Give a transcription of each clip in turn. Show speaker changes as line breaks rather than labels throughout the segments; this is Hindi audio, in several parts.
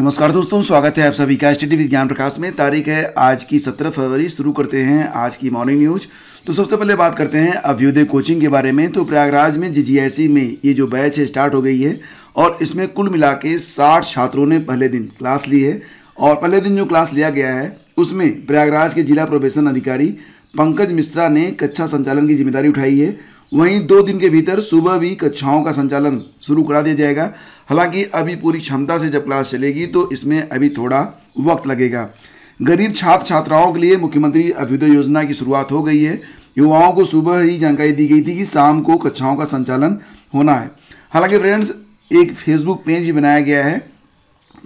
नमस्कार दोस्तों स्वागत है आप सभी का स्टडी विज्ञान प्रकाश में तारीख है आज की 17 फरवरी शुरू करते हैं आज की मॉर्निंग न्यूज तो सबसे पहले बात करते हैं अभ्युदय कोचिंग के बारे में तो प्रयागराज में जी में ये जो बैच है स्टार्ट हो गई है और इसमें कुल मिला के साठ छात्रों ने पहले दिन क्लास ली है और पहले दिन जो क्लास लिया गया है उसमें प्रयागराज के जिला प्रोबेशन अधिकारी पंकज मिश्रा ने कक्षा संचालन की जिम्मेदारी उठाई है वहीं दो दिन के भीतर सुबह भी कक्षाओं का संचालन शुरू करा दिया जाएगा हालांकि अभी पूरी क्षमता से जब क्लास चलेगी तो इसमें अभी थोड़ा वक्त लगेगा गरीब छात्र छात्राओं के लिए मुख्यमंत्री अभ्युदय योजना की शुरुआत हो गई है युवाओं को सुबह ही जानकारी दी गई थी कि शाम को कक्षाओं का संचालन होना है हालांकि फ्रेंड्स एक फेसबुक पेज भी बनाया गया है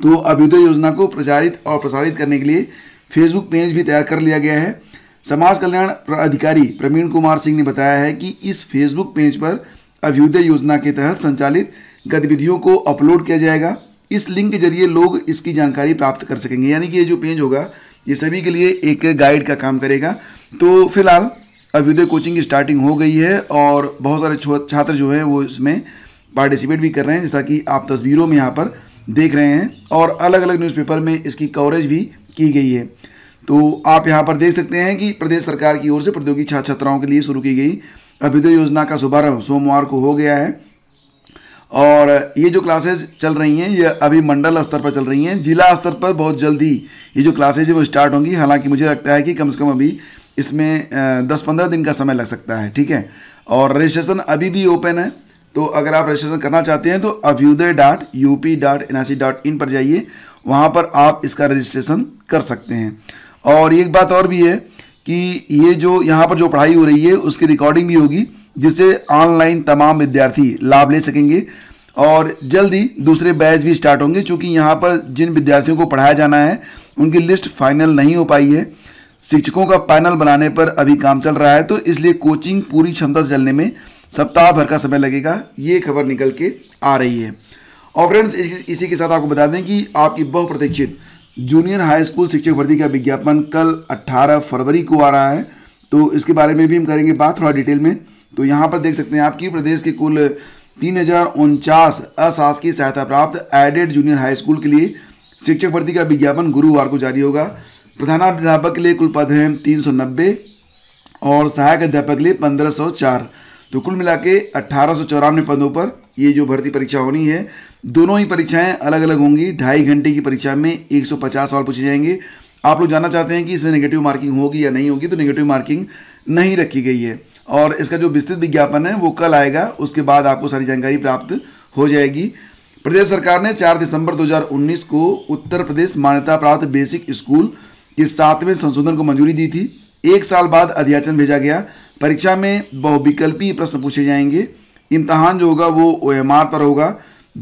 तो अभ्युदय योजना को प्रचारित और प्रसारित करने के लिए फेसबुक पेज भी तैयार कर लिया गया है समाज कल्याण अधिकारी प्रवीण कुमार सिंह ने बताया है कि इस फेसबुक पेज पर अभ्युदय योजना के तहत संचालित गतिविधियों को अपलोड किया जाएगा इस लिंक के जरिए लोग इसकी जानकारी प्राप्त कर सकेंगे यानी कि ये जो पेज होगा ये सभी के लिए एक गाइड का काम करेगा तो फिलहाल अभ्युदय कोचिंग की स्टार्टिंग हो गई है और बहुत सारे छात्र जो है वो इसमें पार्टिसिपेट भी कर रहे हैं जैसा कि आप तस्वीरों में यहाँ पर देख रहे हैं और अलग अलग न्यूज़पेपर में इसकी कवरेज भी की गई है तो आप यहाँ पर देख सकते हैं कि प्रदेश सरकार की ओर से प्रौद्योगिक छात्र छात्राओं के लिए शुरू की गई अभ्युदय योजना का शुभारंभ सोमवार को हो गया है और ये जो क्लासेज चल रही हैं ये अभी मंडल स्तर पर चल रही हैं जिला स्तर पर बहुत जल्दी ये जो क्लासेज है वो स्टार्ट होंगी हालांकि मुझे लगता है कि कम से कम अभी इसमें दस पंद्रह दिन का समय लग सकता है ठीक है और रजिस्ट्रेशन अभी भी ओपन है तो अगर आप रजिस्ट्रेशन करना चाहते हैं तो Abhyuday dot U P dot N I C dot in पर जाइए वहाँ पर आप इसका रजिस्ट्रेशन कर सकते हैं और एक बात और भी है कि ये जो यहाँ पर जो पढ़ाई हो रही है उसकी रिकॉर्डिंग भी होगी जिससे ऑनलाइन तमाम विद्यार्थी लाभ ले सकेंगे और जल्द ही दूसरे बैच भी स्टार्ट होंगे क्योंकि यहाँ पर जिन विद्यार्थियों को पढ़ाया जाना है उनकी लिस्ट फाइनल नहीं हो पाई है शिक्षकों का पैनल बनाने पर अभी काम चल रहा है तो इसलिए कोचिंग पूरी क्षमता से चलने में सप्ताह भर का समय लगेगा ये खबर निकल के आ रही है और फ्रेंड्स इसी के साथ आपको बता दें कि आपकी बहुप्रतीक्षित जूनियर हाई स्कूल शिक्षक भर्ती का विज्ञापन कल 18 फरवरी को आ रहा है तो इसके बारे में भी हम करेंगे बात थोड़ा डिटेल में तो यहाँ पर देख सकते हैं आपकी प्रदेश के कुल तीन हज़ार उनचास अशासकीय सहायता प्राप्त एडेड जूनियर हाई स्कूल के लिए शिक्षक भर्ती का विज्ञापन गुरुवार को जारी होगा प्रधानाध्यापक के लिए कुल पद हैं तीन सौ नब्बे और सहायक अध्यापक के लिए पंद्रह सौ चार तो कुल मिला के अट्ठारह सौ चौरानवे पदों पर ये जो भर्ती परीक्षा होनी है दोनों ही परीक्षाएं अलग अलग होंगी ढाई घंटे की परीक्षा में 150 सवाल पूछे जाएंगे आप लोग जानना चाहते हैं कि इसमें नेगेटिव मार्किंग होगी या नहीं होगी तो नेगेटिव मार्किंग नहीं रखी गई है और इसका जो विस्तृत विज्ञापन है वो कल आएगा उसके बाद आपको सारी जानकारी प्राप्त हो जाएगी प्रदेश सरकार ने चार दिसंबर दो को उत्तर प्रदेश मान्यता प्राप्त बेसिक स्कूल के सातवें संशोधन को मंजूरी दी थी एक साल बाद अध्याचन भेजा गया परीक्षा में बहुविकल्पी प्रश्न पूछे जाएंगे इम्तहान जो होगा वो ओ पर होगा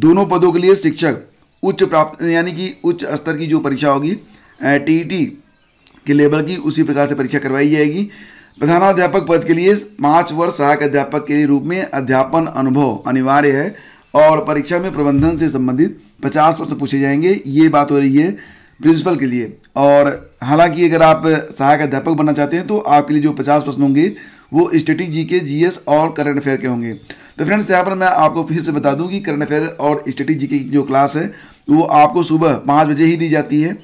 दोनों पदों के लिए शिक्षक उच्च प्राप्त यानी कि उच्च स्तर की जो परीक्षा होगी टी के लेवल की उसी प्रकार से परीक्षा करवाई जाएगी प्रधानाध्यापक पद के लिए पाँच वर्ष सहायक अध्यापक के रूप में अध्यापन अनुभव अनिवार्य है और परीक्षा में प्रबंधन से संबंधित पचास प्रश्न पूछे जाएंगे ये बात हो रही है प्रिंसिपल के लिए और हालांकि अगर आप सहायक अध्यापक बनना चाहते हैं तो आपके लिए जो पचास प्रश्न होंगे वो static G K G S और करंट अफेयर के होंगे तो फ्रेंड्स यहाँ पर मैं आपको फिर से बता दूँ कि करंट अफेयर और स्टेटिक जी की जो क्लास है वो आपको सुबह पाँच बजे ही दी जाती है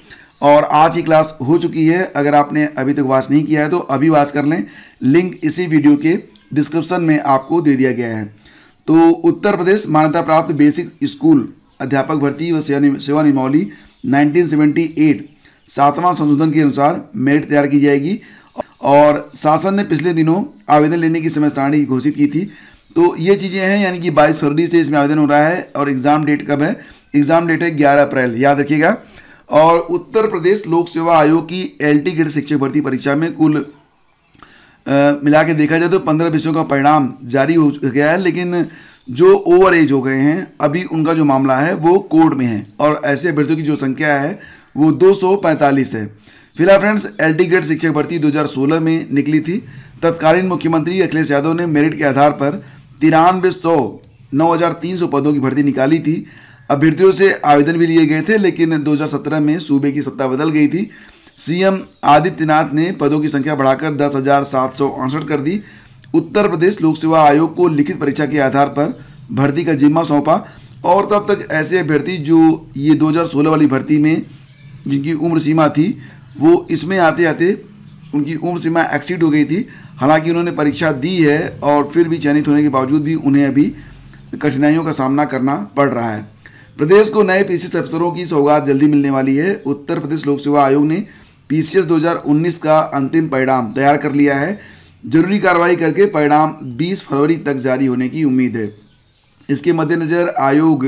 और आज की क्लास हो चुकी है अगर आपने अभी तक वॉच नहीं किया है तो अभी वॉच कर लें लिंक इसी वीडियो के डिस्क्रिप्शन में आपको दे दिया गया है तो उत्तर प्रदेश मान्यता प्राप्त बेसिक स्कूल अध्यापक भर्ती व सेवा नियमावली 1978 सातवां संशोधन के अनुसार मेरिट तैयार की जाएगी और शासन ने पिछले दिनों आवेदन लेने की समय सारणी घोषित की थी तो ये चीज़ें हैं यानी कि बाईस फरवरी से इसमें आवेदन हो रहा है और एग्ज़ाम डेट कब है एग्ज़ाम डेट है ग्यारह अप्रैल याद रखिएगा और उत्तर प्रदेश लोक सेवा आयोग की एल टी ग्रेड शिक्षक भर्ती परीक्षा में कुल मिला के देखा जाए तो पंद्रह विषयों का परिणाम जारी हो गया है लेकिन जो ओवर एज हो गए हैं अभी उनका जो मामला है वो कोर्ट में है और ऐसे अभ्यर्थियों की जो संख्या है वो 245 है फिलहाल फ्रेंड्स एल ग्रेड शिक्षक भर्ती 2016 में निकली थी तत्कालीन मुख्यमंत्री अखिलेश यादव ने मेरिट के आधार पर तिरानवे सौ नौ हज़ार तीन सौ पदों की भर्ती निकाली थी अभ्यर्थियों से आवेदन भी लिए गए थे लेकिन 2017 में सूबे की सत्ता बदल गई थी सीएम आदित्यनाथ ने पदों की संख्या बढ़ाकर दस हज़ार सात सौ अड़सठ कर दी उत्तर प्रदेश लोक सेवा आयोग को लिखित परीक्षा के आधार पर भर्ती का जिम्मा सौंपा और तब तक ऐसे अभ्यर्थी जो ये 2016 वाली भर्ती में जिनकी उम्र सीमा थी वो इसमें आते आते उनकी उम्र सीमा एक्सीड हो गई थी हालांकि उन्होंने परीक्षा दी है और फिर भी चयनित होने के बावजूद भी उन्हें अभी कठिनाइयों का सामना करना पड़ रहा है प्रदेश को नए पी अफसरों की सौगात जल्दी मिलने वाली है उत्तर प्रदेश लोक सेवा आयोग ने पी 2019 का अंतिम परिणाम तैयार कर लिया है जरूरी कार्रवाई करके परिणाम 20 फरवरी तक जारी होने की उम्मीद है इसके मद्देनज़र आयोग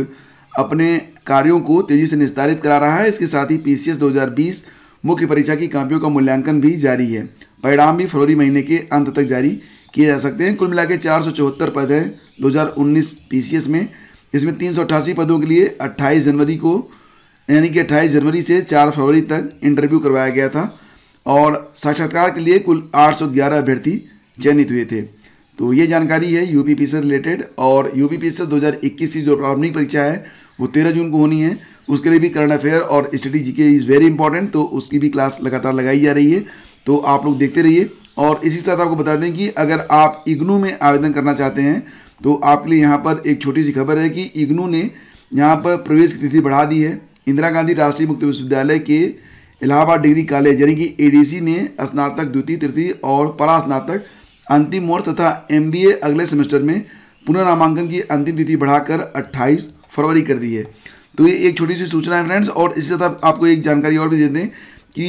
अपने कार्यों को तेज़ी से निस्तारित करा रहा है इसके साथ ही पी 2020 मुख्य परीक्षा की कापियों का मूल्यांकन भी जारी है परिणाम भी फरवरी महीने के अंत तक जारी किए जा सकते हैं कुल मिला के चार सौ चौहत्तर पद है दो हज़ार उन्नीस पी सी एस में इसमें तीन सौ पदों के लिए अट्ठाईस जनवरी को यानी कि अट्ठाईस जनवरी से चार फरवरी तक इंटरव्यू करवाया गया था और साक्षात्कार के लिए कुल आठ सौ ग्यारह अभ्यर्थी चयनित हुए थे तो ये जानकारी है यू पी से रिलेटेड और यू पी से 2021 की जो प्रारंभिक परीक्षा है वो तेरह जून को होनी है उसके लिए भी करंट अफेयर और study G K is very important तो उसकी भी क्लास लगातार लगाई जा रही है तो आप लोग देखते रहिए और इसी साथ आपको बता दें कि अगर आप इग्नू में आवेदन करना चाहते हैं तो आपके लिए यहाँ पर एक छोटी सी खबर है कि इग्नू ने यहाँ पर प्रवेश की तिथि बढ़ा दी है इंदिरा गांधी राष्ट्रीय मुक्त विश्वविद्यालय के इलाहाबाद डिग्री कॉलेज यानी कि ए ने स्नातक द्वितीय तृतीय और परास्नातक अंतिम मोर्च तथा एम अगले सेमेस्टर में पुनर्नामांकन की अंतिम तिथि बढ़ाकर 28 फरवरी कर दी है तो ये एक छोटी सी सूचना है फ्रेंड्स और इससे साथ आपको एक जानकारी और भी दे दें कि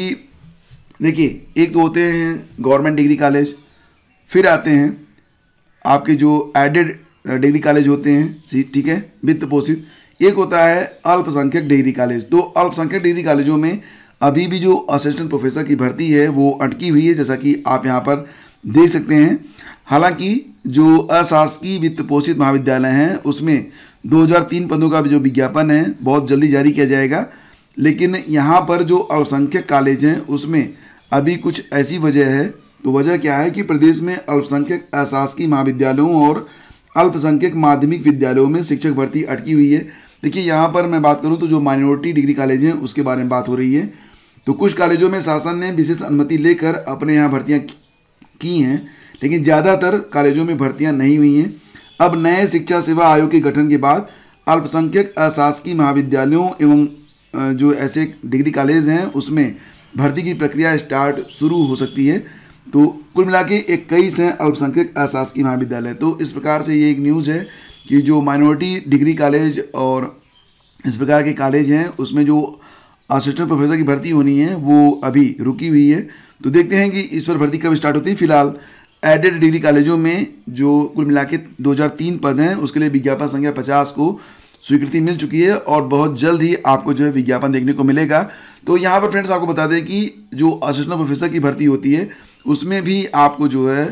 देखिए एक तो होते हैं गवर्नमेंट डिग्री कॉलेज फिर आते हैं आपके जो एडेड डिग्री कॉलेज होते हैं ठीक है वित्त पोषित एक होता है अल्पसंख्यक डिग्री कॉलेज तो अल्पसंख्यक डिग्री कॉलेजों में अभी भी जो असिस्टेंट प्रोफेसर की भर्ती है वो अटकी हुई है जैसा कि आप यहाँ पर देख सकते हैं हालांकि जो अशासकीय वित्त पोषित महाविद्यालय हैं उसमें 2003 पदों का जो विज्ञापन है बहुत जल्दी जारी किया जाएगा लेकिन यहाँ पर जो अल्पसंख्यक कॉलेज हैं उसमें अभी कुछ ऐसी वजह है तो वजह क्या है कि प्रदेश में अल्पसंख्यक अशासकीय महाविद्यालयों और अल्पसंख्यक माध्यमिक विद्यालयों में शिक्षक भर्ती अटकी हुई है देखिए यहाँ पर मैं बात करूँ तो जो माइनॉरिटी डिग्री कॉलेज हैं उसके बारे में बात हो रही है तो कुछ कॉलेजों में शासन ने विशेष अनुमति लेकर अपने यहाँ भर्तियाँ की हैं लेकिन ज़्यादातर कॉलेजों में भर्तियाँ नहीं हुई हैं अब नए शिक्षा सेवा आयोग के गठन के बाद अल्पसंख्यक अशासकीय महाविद्यालयों एवं जो ऐसे डिग्री कॉलेज हैं उसमें भर्ती की प्रक्रिया स्टार्ट शुरू हो सकती है तो कुल मिला के इक्कीस हैं अल्पसंख्यक अशासकीय महाविद्यालय तो इस प्रकार से ये एक न्यूज़ है कि जो माइनॉरिटी डिग्री कॉलेज और इस प्रकार के कॉलेज हैं उसमें जो असिस्टेंट प्रोफेसर की भर्ती होनी है वो अभी रुकी हुई है तो देखते हैं कि इस पर भर्ती कब स्टार्ट होती है फिलहाल एडेड डिग्री कॉलेजों में जो कुल मिला के दो पद हैं उसके लिए विज्ञापन संख्या पचास को स्वीकृति मिल चुकी है और बहुत जल्द ही आपको जो है विज्ञापन देखने को मिलेगा तो यहाँ पर फ्रेंड्स आपको बता दें कि जो असिस्टेंट प्रोफेसर की भर्ती होती है उसमें भी आपको जो है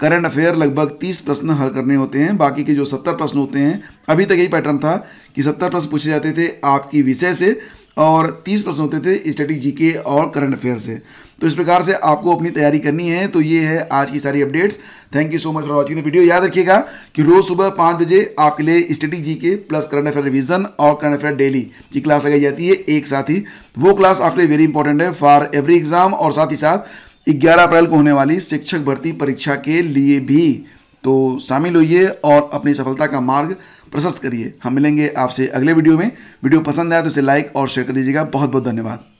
करंट अफेयर लगभग तीस प्रश्न हल करने होते हैं बाकी के जो सत्तर प्रश्न होते हैं अभी तक यही पैटर्न था कि सत्तर प्रश्न पूछे जाते थे आपकी विषय से और तीस प्रश्न होते थे स्टडी जीके और करंट अफेयर से तो इस प्रकार से आपको अपनी तैयारी करनी है तो ये है आज की सारी updates thank you so much for watching the video याद रखिएगा कि रोज़ सुबह पाँच बजे आपके लिए study G K plus current affair revision और करंट अफेयर डेली की क्लास लगाई जाती है एक साथ ही वो क्लास आपके लिए वेरी इंपॉर्टेंट है फॉर एवरी एग्जाम और साथ ही साथ ग्यारह अप्रैल को होने वाली शिक्षक भर्ती परीक्षा के लिए भी तो शामिल होइए और अपनी सफलता का मार्ग प्रशस्त करिए हम मिलेंगे आपसे अगले वीडियो में वीडियो पसंद आया तो इसे लाइक और शेयर कर दीजिएगा बहुत बहुत धन्यवाद